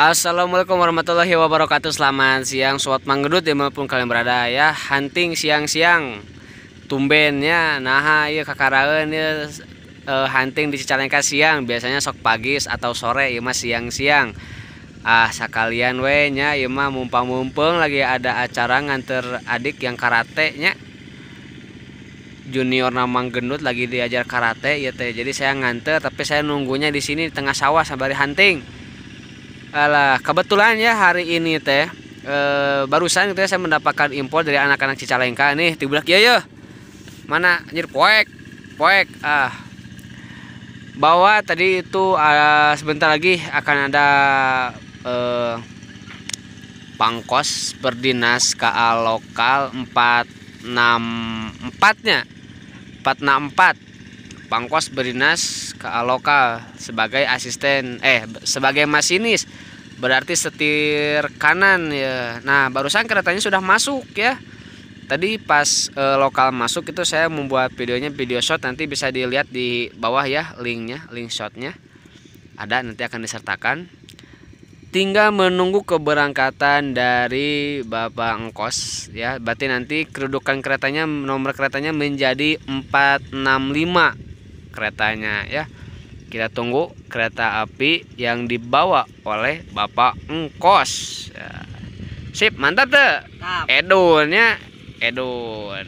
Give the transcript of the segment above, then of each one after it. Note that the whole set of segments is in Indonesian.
Assalamualaikum warahmatullahi wabarakatuh Selamat siang suat Manggedut Dimanapun kalian berada ya Hunting siang-siang Tumbennya Nah iya kakaraen ya uh, Hunting di Cicalengka siang Biasanya sok pagi atau sore Ya mas siang-siang Ah sekalian we Ya iya, mah mumpang mumpang lagi ada acara Nganter adik yang karate nya junior namang gendut lagi diajar karate ya teh jadi saya nganter tapi saya nunggunya di sini di tengah sawah sambil hunting Alah, kebetulan ya hari ini teh e, barusan itu ya saya mendapatkan info dari anak-anak Cicalengka nih dibilang ya ya mana anjir poek poek ah bahwa tadi itu uh, sebentar lagi akan ada uh, pangkos berdinas KA lokal 464 nya 464 Pangkos berdinas ke Aloka sebagai asisten eh sebagai masinis berarti setir kanan ya. Nah, barusan keretanya sudah masuk ya. Tadi pas e, lokal masuk itu saya membuat videonya video shot nanti bisa dilihat di bawah ya linknya, link shotnya ada nanti akan disertakan. Tinggal menunggu keberangkatan dari Bapak Engkos ya. Berarti nanti kedudukan keretanya nomor keretanya menjadi 465 keretanya ya. Kita tunggu kereta api yang dibawa oleh Bapak Engkos. Ya. Sip, mantap tuh. Edun ya, Edun.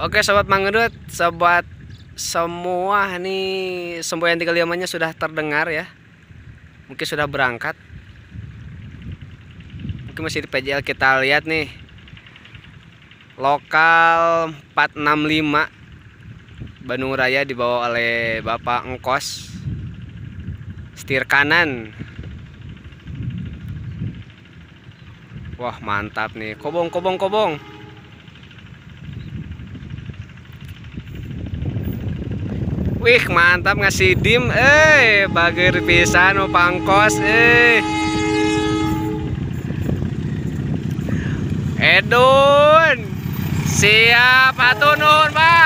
Oke sobat mangedut, sobat semua nih semboyan tiga diamannya sudah terdengar ya. Mungkin sudah berangkat. Mungkin masih di PJL kita lihat nih lokal 465 Bandung Raya dibawa oleh Bapak Engkos setir kanan wah mantap nih kobong kobong kobong wih mantap ngasih dim eh bagir pisan Pangkos, eh Edun siap atunun Pak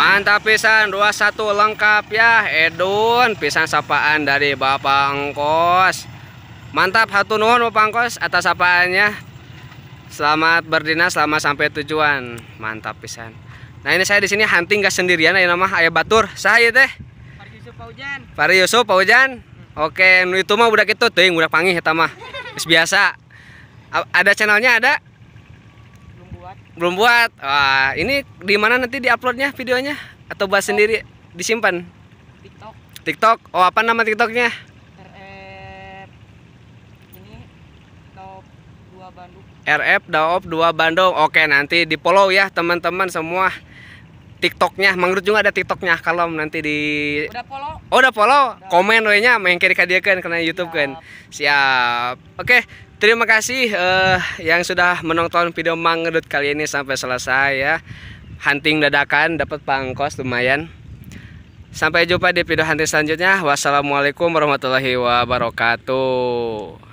Mantap pisan 21 lengkap ya Edun pisan sapaan dari Bapak Angkos Mantap hatu nuhun Bapak Angkos atas sapaannya Selamat berdinas selama sampai tujuan Mantap pisan Nah ini saya di sini hunting gak sendirian ya nama ayah batur Saya teh Pari Yusuf Paujan Pari Yusuf Paujan Oke itu mah udah gitu ting udah panggil ya mah biasa Ada channelnya ada? belum buat wah ini di mana nanti uploadnya videonya atau buat sendiri disimpan TikTok TikTok oh apa nama TikToknya RF ini Daop 2 Bandung RF Daop 2 Bandung oke nanti di follow ya teman-teman semua TikToknya, Mangrut juga ada TikToknya kalau nanti di udah follow, oh, udah follow, udah. komen we nya main kiri kadiakan karena YouTube kan, siap, oke. Terima kasih uh, yang sudah menonton video Mangedut kali ini sampai selesai ya. Hunting dadakan dapat pangkos lumayan. Sampai jumpa di video hunting selanjutnya. Wassalamualaikum warahmatullahi wabarakatuh.